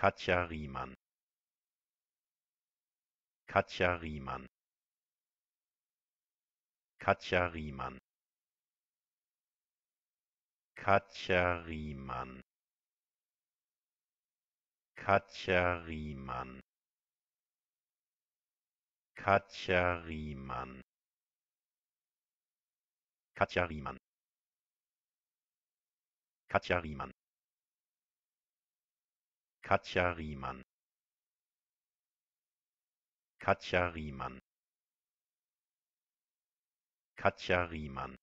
katja riemann katja riemann katja riemann katja riemann katja riemann katja riemann katja riemann katja riemann Katja Riemann Katja Riemann Katja Riemann